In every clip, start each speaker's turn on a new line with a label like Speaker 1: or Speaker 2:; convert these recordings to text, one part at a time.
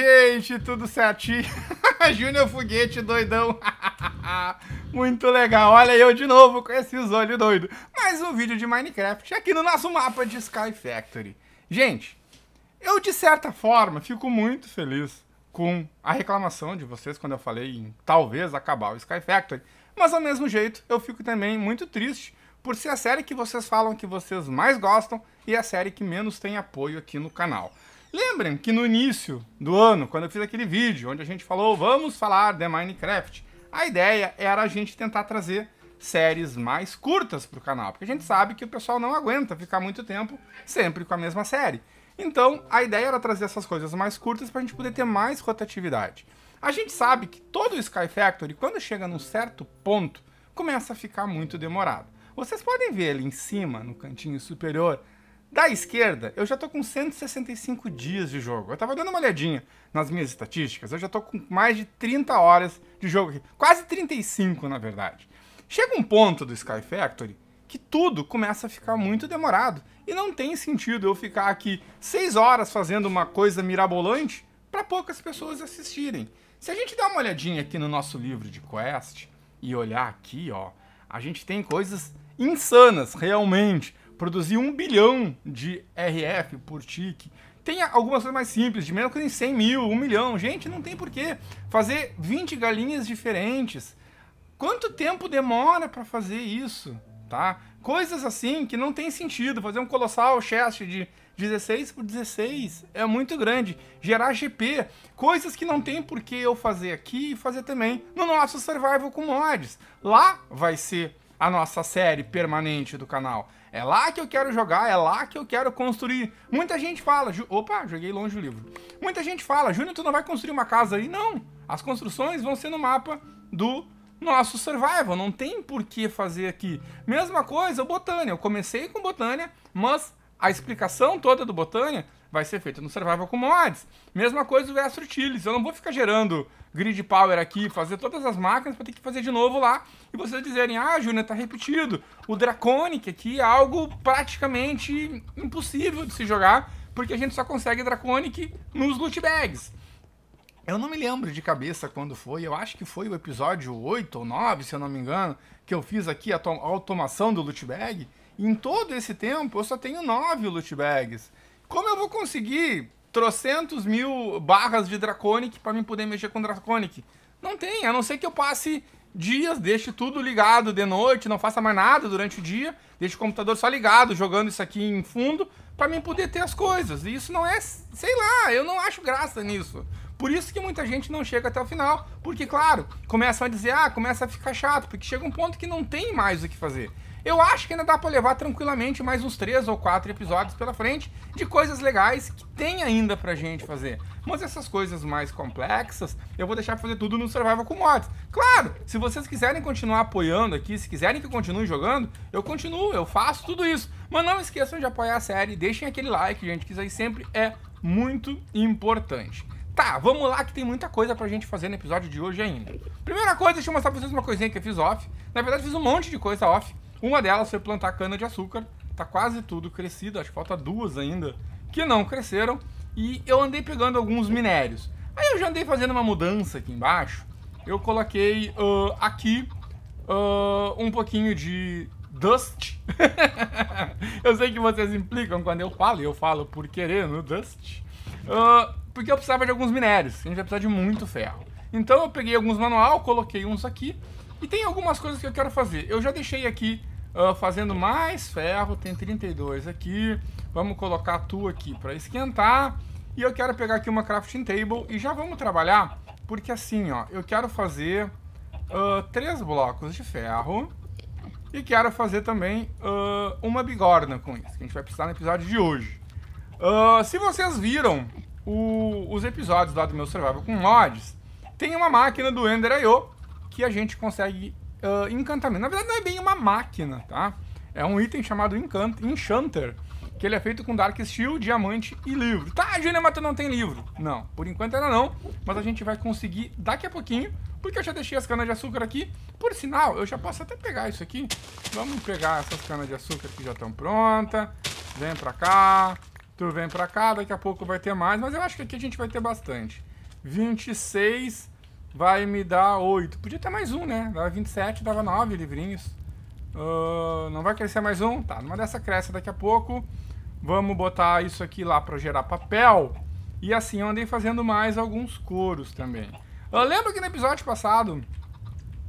Speaker 1: gente? Tudo certinho? Júnior Foguete doidão. Muito legal. Olha eu de novo com esses olhos doidos. Mais um vídeo de Minecraft aqui no nosso mapa de Sky Factory. Gente, eu de certa forma fico muito feliz com a reclamação de vocês quando eu falei em talvez acabar o Sky Factory. Mas ao mesmo jeito, eu fico também muito triste por ser a série que vocês falam que vocês mais gostam e a série que menos tem apoio aqui no canal. Lembrem que no início do ano, quando eu fiz aquele vídeo onde a gente falou vamos falar de Minecraft, a ideia era a gente tentar trazer séries mais curtas para o canal, porque a gente sabe que o pessoal não aguenta ficar muito tempo sempre com a mesma série. Então, a ideia era trazer essas coisas mais curtas para a gente poder ter mais rotatividade. A gente sabe que todo o Sky Factory, quando chega num certo ponto, começa a ficar muito demorado. Vocês podem ver ali em cima, no cantinho superior, da esquerda, eu já tô com 165 dias de jogo. Eu tava dando uma olhadinha nas minhas estatísticas, eu já tô com mais de 30 horas de jogo aqui. Quase 35, na verdade. Chega um ponto do Sky Factory que tudo começa a ficar muito demorado. E não tem sentido eu ficar aqui 6 horas fazendo uma coisa mirabolante para poucas pessoas assistirem. Se a gente dar uma olhadinha aqui no nosso livro de quest e olhar aqui, ó, a gente tem coisas insanas, realmente produzir um bilhão de RF por tique. Tem algumas coisas mais simples, de menos que nem 100 mil, 1 milhão. Gente, não tem porquê fazer 20 galinhas diferentes. Quanto tempo demora para fazer isso? Tá? Coisas assim que não tem sentido. Fazer um colossal chest de 16 por 16 é muito grande. Gerar GP, coisas que não tem porquê eu fazer aqui e fazer também no nosso survival com mods. Lá vai ser a nossa série permanente do canal. É lá que eu quero jogar, é lá que eu quero construir. Muita gente fala, opa, joguei longe o livro. Muita gente fala, Júnior, tu não vai construir uma casa aí? Não. As construções vão ser no mapa do nosso survival, não tem por que fazer aqui. Mesma coisa, Botânia. Eu comecei com Botânia, mas a explicação toda do Botânia vai ser feito no Survival com mods. Mesma coisa o Astro Tiles. Eu não vou ficar gerando grid power aqui, fazer todas as máquinas para ter que fazer de novo lá. E vocês dizerem, ah, Júnior, tá repetido. O Draconic aqui é algo praticamente impossível de se jogar, porque a gente só consegue Draconic nos loot bags. Eu não me lembro de cabeça quando foi, eu acho que foi o episódio 8 ou 9, se eu não me engano, que eu fiz aqui a, automação do loot bag. em todo esse tempo eu só tenho 9 loot bags. Como eu vou conseguir trocentos mil barras de Draconic para mim poder mexer com Draconic? Não tem, a não ser que eu passe dias, deixe tudo ligado de noite, não faça mais nada durante o dia, deixe o computador só ligado, jogando isso aqui em fundo, para mim poder ter as coisas. E isso não é, sei lá, eu não acho graça nisso. Por isso que muita gente não chega até o final, porque claro, começam a dizer, ah, começa a ficar chato, porque chega um ponto que não tem mais o que fazer. Eu acho que ainda dá para levar tranquilamente mais uns três ou quatro episódios pela frente de coisas legais que tem ainda pra gente fazer. Mas essas coisas mais complexas, eu vou deixar pra fazer tudo no Survival com mods. Claro, se vocês quiserem continuar apoiando aqui, se quiserem que eu continue jogando, eu continuo, eu faço tudo isso. Mas não esqueçam de apoiar a série, deixem aquele like, gente, que isso aí sempre é muito importante. Tá, vamos lá que tem muita coisa pra gente fazer no episódio de hoje ainda. Primeira coisa, deixa eu mostrar pra vocês uma coisinha que eu fiz off. Na verdade, fiz um monte de coisa off, uma delas foi plantar cana-de-açúcar, tá quase tudo crescido, acho que falta duas ainda, que não cresceram, e eu andei pegando alguns minérios. Aí eu já andei fazendo uma mudança aqui embaixo, eu coloquei uh, aqui uh, um pouquinho de dust. eu sei que vocês implicam quando eu falo, e eu falo por querer no dust. Uh, porque eu precisava de alguns minérios, a gente vai precisar de muito ferro. Então eu peguei alguns manual, coloquei uns aqui, e tem algumas coisas que eu quero fazer. Eu já deixei aqui Uh, fazendo mais ferro, tem 32 aqui. Vamos colocar a tua aqui para esquentar. E eu quero pegar aqui uma crafting table e já vamos trabalhar, porque assim, ó, eu quero fazer uh, três blocos de ferro e quero fazer também uh, uma bigorna com isso, que a gente vai precisar no episódio de hoje. Uh, se vocês viram o, os episódios lá do meu Survival com mods, tem uma máquina do Ender.io que a gente consegue uh, encantamento. Na verdade, não é bem uma máquina, tá? É um item chamado Encant Enchanter, que ele é feito com Dark Steel, diamante e livro. Tá, Júlia, mas tu não tem livro. Não, por enquanto ainda não, mas a gente vai conseguir daqui a pouquinho, porque eu já deixei as canas de açúcar aqui. Por sinal, eu já posso até pegar isso aqui. Vamos pegar essas canas de açúcar que já estão prontas. Vem pra cá, tu vem pra cá, daqui a pouco vai ter mais, mas eu acho que aqui a gente vai ter bastante. 26 vai me dar 8. Podia ter mais um, né? Dava 27, dava 9 livrinhos. Uh, não vai crescer mais um? Tá, numa dessa cresce daqui a pouco. Vamos botar isso aqui lá para gerar papel. E assim eu andei fazendo mais alguns coros também. Eu ah, lembro que no episódio passado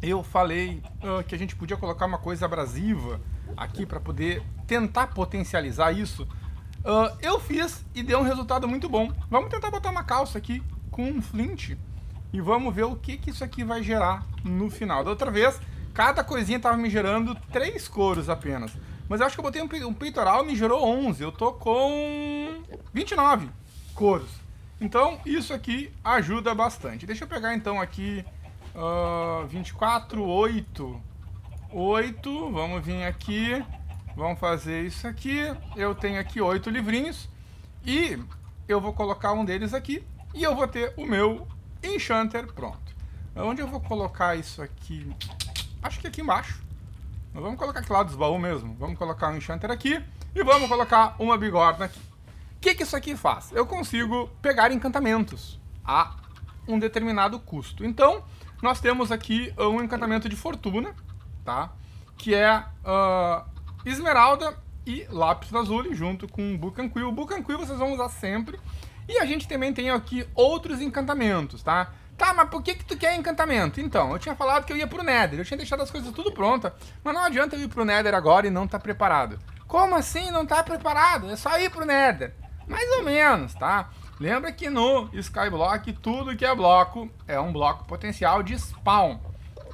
Speaker 1: eu falei uh, que a gente podia colocar uma coisa abrasiva aqui para poder tentar potencializar isso. Uh, eu fiz e deu um resultado muito bom. Vamos tentar botar uma calça aqui com um flint e vamos ver o que, que isso aqui vai gerar no final. Da outra vez, cada coisinha estava me gerando três coros apenas. Mas eu acho que eu botei um, peitoral e me gerou 11. Eu tô com 29 coros. Então, isso aqui ajuda bastante. Deixa eu pegar então aqui uh, 24, 8, 8. Vamos vir aqui, vamos fazer isso aqui. Eu tenho aqui 8 livrinhos e eu vou colocar um deles aqui e eu vou ter o meu Enchanter, pronto. Onde eu vou colocar isso aqui? Acho que aqui embaixo. vamos colocar aqui lá dos baús mesmo. Vamos colocar um Enchanter aqui e vamos colocar uma bigorna aqui. O que, que isso aqui faz? Eu consigo pegar encantamentos a um determinado custo. Então, nós temos aqui ah, um encantamento de fortuna, tá? Que é uh, esmeralda e lápis azul junto com bucanquil. O bucanquil vocês vão usar sempre e a gente também tem aqui outros encantamentos, tá? Tá, mas por que que tu quer encantamento? Então, eu tinha falado que eu ia pro Nether, eu tinha deixado as coisas tudo pronta, mas não adianta eu ir pro Nether agora e não tá preparado. Como assim não tá preparado? É só ir pro Nether. Mais ou menos, tá? Lembra que no Skyblock, tudo que é bloco é um bloco potencial de spawn.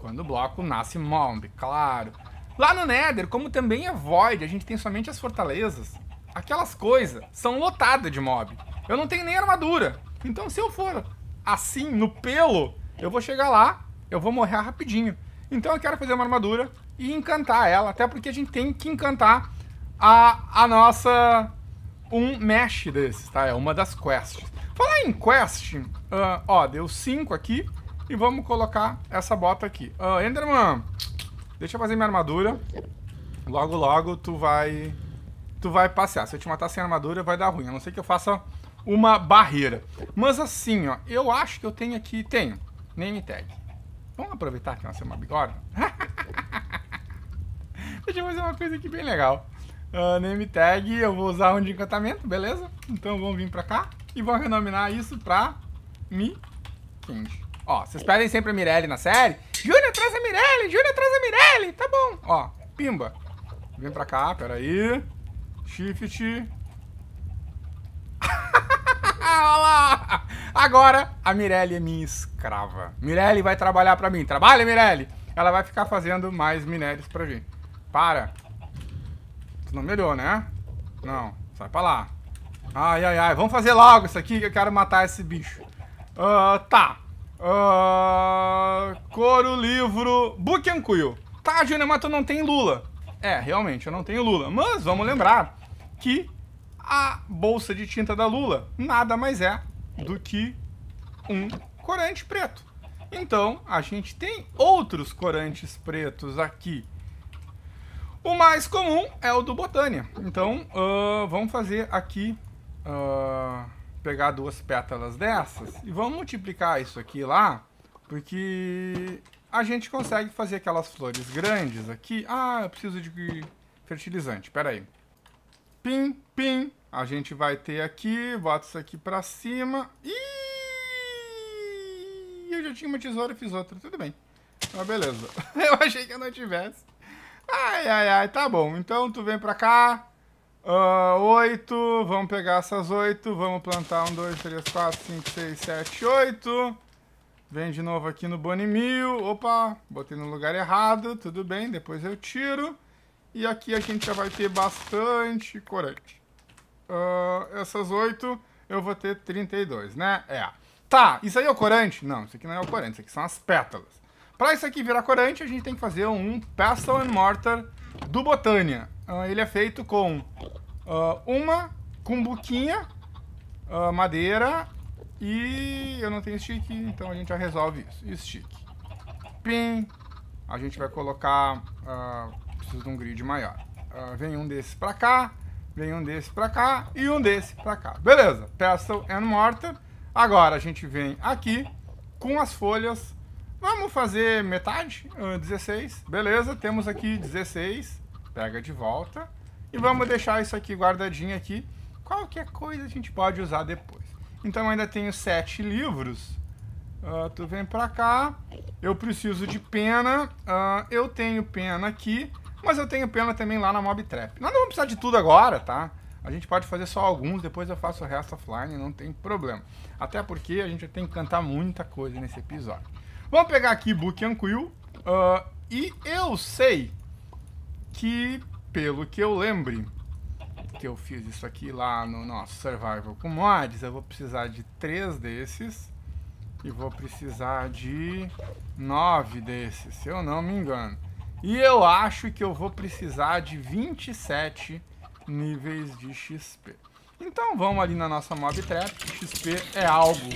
Speaker 1: Quando o bloco nasce mob, claro. Lá no Nether, como também é void, a gente tem somente as fortalezas aquelas coisas são lotadas de mob. Eu não tenho nem armadura. Então se eu for assim, no pelo, eu vou chegar lá, eu vou morrer rapidinho. Então eu quero fazer uma armadura e encantar ela, até porque a gente tem que encantar a, a nossa... um mesh desses, tá? É uma das quests. Falar em quest, uh, ó, deu 5 aqui e vamos colocar essa bota aqui. Uh, Enderman, deixa eu fazer minha armadura. Logo, logo tu vai tu vai passear. Se eu te matar sem armadura, vai dar ruim. A não ser que eu faça uma barreira. Mas assim, ó, eu acho que eu tenho aqui... Tenho. Name tag. Vamos aproveitar que nós temos uma bigorna? Deixa eu fazer uma coisa aqui bem legal. Uh, ah, name tag, eu vou usar um de encantamento, beleza? Então vamos vir pra cá e vou renominar isso pra Mi King. Ó, vocês pedem sempre a Mirelle na série. Júlia, traz a Mirelle! Júlia, traz a Mirelle! Tá bom. Ó, pimba. Vem pra cá, peraí. Shift. Olha lá! Agora a Mirelle é minha escrava. Mirelle vai trabalhar pra mim. Trabalha, Mirelle! Ela vai ficar fazendo mais minérios pra mim. Para! Tu não melhorou, né? Não. Sai pra lá. Ai, ai, ai. Vamos fazer logo isso aqui que eu quero matar esse bicho. Uh, tá. Uh, ah, coro, livro... Buquencuyo. Tá, Júnior, mas tu não tem Lula. É, realmente, eu não tenho Lula. Mas vamos lembrar que a bolsa de tinta da Lula nada mais é do que um corante preto. Então, a gente tem outros corantes pretos aqui. O mais comum é o do Botânia. Então, uh, vamos fazer aqui... Uh, pegar duas pétalas dessas e vamos multiplicar isso aqui lá, porque a gente consegue fazer aquelas flores grandes aqui. Ah, eu preciso de fertilizante, peraí pim, pim. A gente vai ter aqui, bota isso aqui pra cima. e eu já tinha uma tesoura e fiz outra, tudo bem. Mas então, beleza, eu achei que eu não tivesse. Ai, ai, ai, tá bom. Então tu vem pra cá. Uh, oito, vamos pegar essas oito. Vamos plantar um, dois, três, quatro, cinco, seis, sete, oito. Vem de novo aqui no Bonimil. Opa, botei no lugar errado. Tudo bem, depois eu tiro. E aqui a gente já vai ter bastante corante. Uh, essas 8 eu vou ter 32, né? É. Tá, isso aí é o corante? Não, isso aqui não é o corante, isso aqui são as pétalas. Para isso aqui virar corante, a gente tem que fazer um Pestle and Mortar do Botânia. Uh, ele é feito com uh, uma cumbuquinha, uh, madeira e eu não tenho stick, então a gente já resolve isso. estique stick. Pim. A gente vai colocar pontos um grid maior. Uh, vem um desses para cá, vem um desse para cá e um desse para cá. Beleza, Pestle and Mortar. Agora a gente vem aqui com as folhas. Vamos fazer metade, 16. Ah, Beleza, temos aqui 16. Pega de volta. E vamos deixar isso aqui guardadinho aqui. Qualquer coisa a gente pode usar depois. Então ainda tenho sete livros. Uh, tu vem pra cá. Eu preciso de pena. Uh, eu tenho pena aqui. Mas eu tenho pena também lá na Mob Trap. Nós não vamos precisar de tudo agora, tá? A gente pode fazer só alguns, depois eu faço o resto offline, não tem problema. Até porque a gente tem que cantar muita coisa nesse episódio. Vamos pegar aqui Book and Quill. Uh, e eu sei que, pelo que eu lembre, que eu fiz isso aqui lá no nosso Survival com mods, eu vou precisar de três desses. E vou precisar de nove desses, se eu não me engano. E eu acho que eu vou precisar de 27 níveis de XP. Então vamos ali na nossa Mob Trap, XP é algo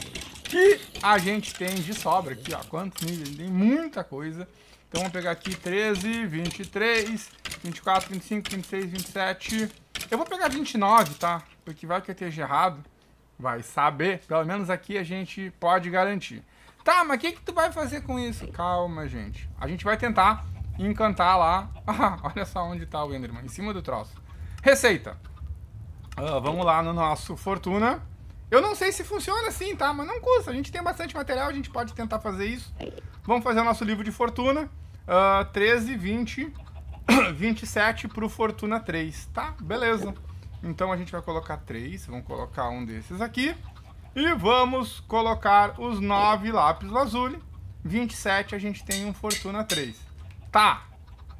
Speaker 1: que a gente tem de sobra aqui, ó. Quantos níveis? Tem muita coisa. Então vamos pegar aqui 13, 23, 24, 25, 26, 27. Eu vou pegar 29, tá? Porque vai que eu esteja errado. Vai saber. Pelo menos aqui a gente pode garantir. Tá, mas o que, que tu vai fazer com isso? Calma, gente. A gente vai tentar e encantar lá. Ah, olha só onde tá o Enderman, em cima do troço. Receita. Ah, vamos lá no nosso Fortuna. Eu não sei se funciona assim, tá? Mas não custa. A gente tem bastante material, a gente pode tentar fazer isso. Vamos fazer o nosso livro de Fortuna. Uh, 13, 20, 27 o Fortuna 3, tá? Beleza. Então a gente vai colocar 3, vamos colocar um desses aqui. E vamos colocar os 9 lápis lazuli. 27 a gente tem um Fortuna 3. Tá,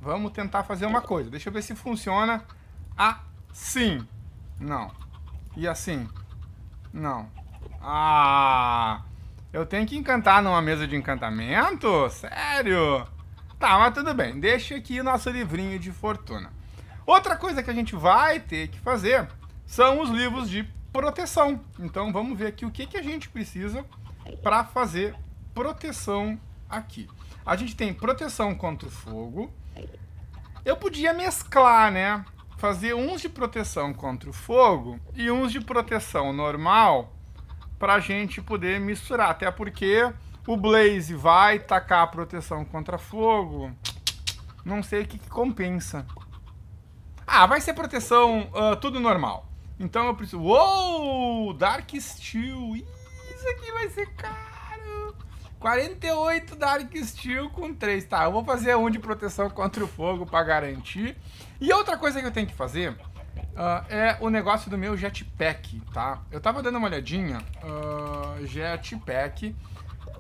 Speaker 1: vamos tentar fazer uma coisa. Deixa eu ver se funciona assim. Não. E assim? Não. Ah, eu tenho que encantar numa mesa de encantamento? Sério? Tá, mas tudo bem. Deixa aqui o nosso livrinho de fortuna. Outra coisa que a gente vai ter que fazer são os livros de proteção. Então vamos ver aqui o que, que a gente precisa para fazer proteção aqui. A gente tem proteção contra o fogo. Eu podia mesclar, né? Fazer uns de proteção contra o fogo e uns de proteção normal para a gente poder misturar. Até porque o Blaze vai tacar a proteção contra fogo. Não sei o que, que compensa. Ah, vai ser proteção uh, tudo normal. Então eu preciso... Uou! Dark Steel! Isso aqui vai ser caro! 48 Dark Steel com 3, tá? Eu vou fazer um de proteção contra o fogo pra garantir. E outra coisa que eu tenho que fazer uh, é o negócio do meu jetpack, tá? Eu tava dando uma olhadinha, uh, jetpack,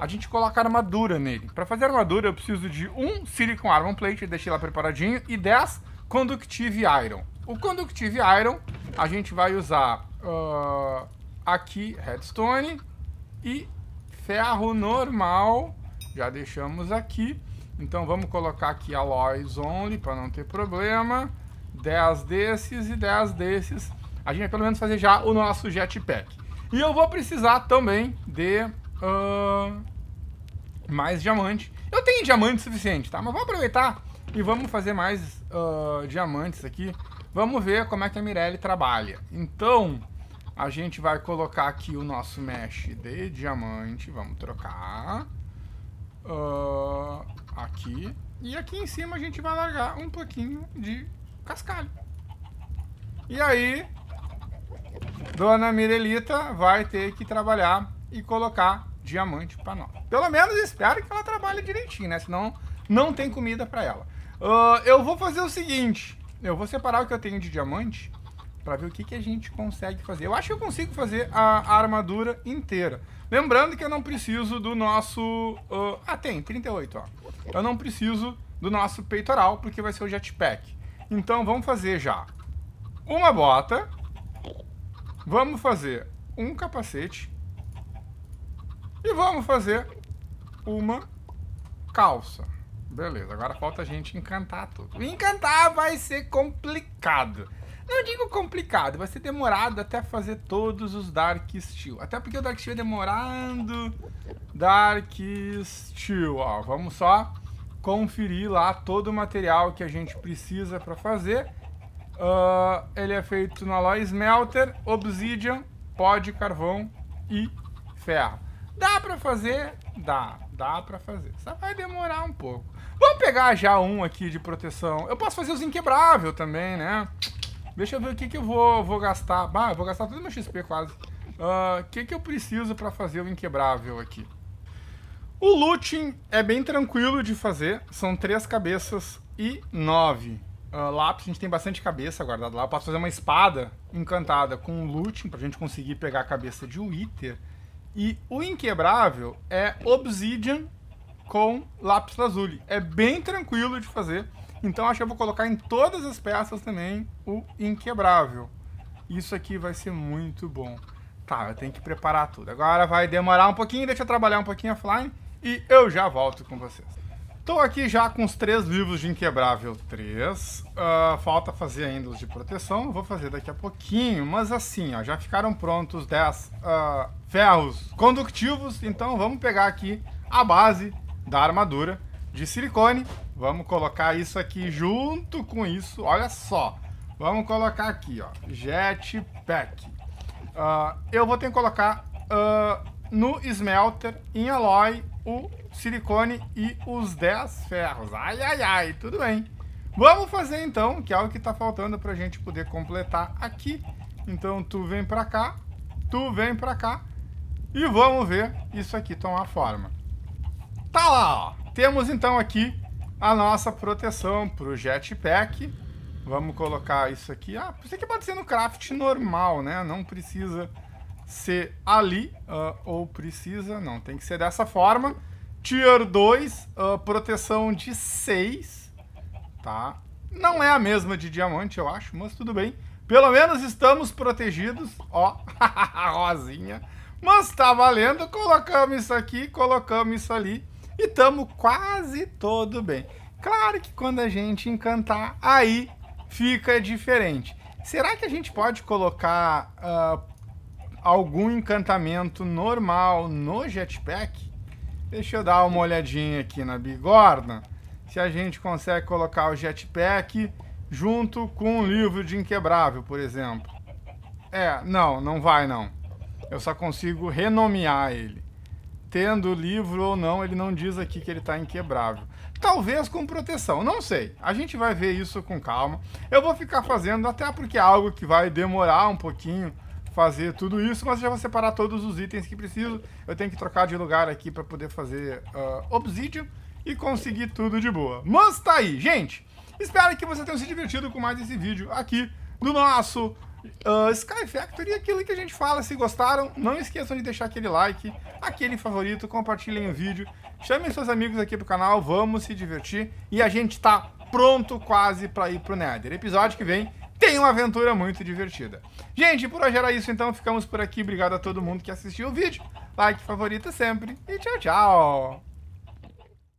Speaker 1: a gente coloca armadura nele. Pra fazer armadura eu preciso de um silicon armor plate, deixei lá preparadinho, e 10 conductive iron. O conductive iron a gente vai usar uh, aqui redstone e ferro normal. Já deixamos aqui. Então vamos colocar aqui alloys only para não ter problema. 10 desses e 10 desses. A gente vai pelo menos fazer já o nosso jetpack. E eu vou precisar também de uh, mais diamante. Eu tenho diamante suficiente, tá? Mas vamos aproveitar e vamos fazer mais uh, diamantes aqui. Vamos ver como é que a Mirelle trabalha. Então, a gente vai colocar aqui o nosso mesh de diamante. Vamos trocar. Uh, aqui. E aqui em cima a gente vai largar um pouquinho de cascalho. E aí, Dona Mirelita vai ter que trabalhar e colocar diamante para nós. Pelo menos espero que ela trabalhe direitinho, né? Senão não tem comida para ela. Uh, eu vou fazer o seguinte. Eu vou separar o que eu tenho de diamante para ver o que, que a gente consegue fazer. Eu acho que eu consigo fazer a, armadura inteira. Lembrando que eu não preciso do nosso... Uh, ah, tem, 38, ó. Eu não preciso do nosso peitoral, porque vai ser o jetpack. Então, vamos fazer já uma bota. Vamos fazer um capacete. E vamos fazer uma calça. Beleza, agora falta a gente encantar tudo. Encantar vai ser complicado. Não digo complicado, vai ser demorado até fazer todos os Dark Steel. Até porque o Dark Steel é demorando. Dark Steel, ó. Vamos só conferir lá todo o material que a gente precisa para fazer. Uh, ele é feito no alloy smelter, obsidian, pó de carvão e ferro. Dá para fazer? Dá, dá para fazer. Só vai demorar um pouco. Vamos pegar já um aqui de proteção. Eu posso fazer os inquebrável também, né? Deixa eu ver o que, que eu vou, vou gastar. Ah, eu vou gastar todo meu XP quase. O uh, ah, que, que eu preciso para fazer o inquebrável aqui? O looting é bem tranquilo de fazer. São três cabeças e nove. Uh, lápis, a gente tem bastante cabeça guardada lá. Eu posso fazer uma espada encantada com looting pra gente conseguir pegar a cabeça de Wither. E o inquebrável é obsidian com lápis lazuli. É bem tranquilo de fazer. Então acho que eu vou colocar em todas as peças também o inquebrável. Isso aqui vai ser muito bom. Tá, eu tenho que preparar tudo. Agora vai demorar um pouquinho, deixa eu trabalhar um pouquinho offline e eu já volto com vocês. Estou aqui já com os três livros de Inquebrável 3. Uh, ah, falta fazer ainda os de proteção, vou fazer daqui a pouquinho. Mas assim, ó, já ficaram prontos 10 uh, ah, ferros conductivos, então vamos pegar aqui a base da armadura de silicone Vamos colocar isso aqui junto com isso. Olha só. Vamos colocar aqui, ó. Jetpack. Uh, eu vou ter que colocar uh, no smelter, em alloy, o silicone e os 10 ferros. Ai, ai, ai. Tudo bem. Vamos fazer então, que é o que está faltando para a gente poder completar aqui. Então tu vem para cá, tu vem para cá e vamos ver isso aqui tomar forma. Tá lá, ó. Temos então aqui a nossa proteção para o jetpack. Vamos colocar isso aqui. Ah, você que pode ser no craft normal, né? Não precisa ser ali uh, ou precisa, não, tem que ser dessa forma. Tier 2, uh, ah, proteção de 6, tá? Não é a mesma de diamante, eu acho, mas tudo bem. Pelo menos estamos protegidos, ó, rosinha. Mas tá valendo, colocamos isso aqui, colocamos isso ali e tamo quase todo bem. Claro que quando a gente encantar, aí fica diferente. Será que a gente pode colocar uh, algum encantamento normal no jetpack? Deixa eu dar uma olhadinha aqui na bigorna. Se a gente consegue colocar o jetpack junto com um livro de Inquebrável, por exemplo. É, não, não vai não. Eu só consigo renomear ele tendo o livro ou não, ele não diz aqui que ele está inquebrável. Talvez com proteção, não sei. A gente vai ver isso com calma. Eu vou ficar fazendo, até porque é algo que vai demorar um pouquinho fazer tudo isso, mas já vou separar todos os itens que preciso. Eu tenho que trocar de lugar aqui para poder fazer uh, ah, obsidian e conseguir tudo de boa. Mas tá aí, gente! Espero que você tenha se divertido com mais esse vídeo aqui do nosso Uh, ah, Sky Factory é aquilo que a gente fala. Se gostaram, não esqueçam de deixar aquele like, aquele favorito, compartilhem o vídeo, chamem seus amigos aqui pro canal, vamos se divertir. E a gente tá pronto quase para ir pro Nether. Episódio que vem tem uma aventura muito divertida. Gente, por hoje era isso então, ficamos por aqui. Obrigado a todo mundo que assistiu o vídeo. Like, favorito sempre e tchau, tchau!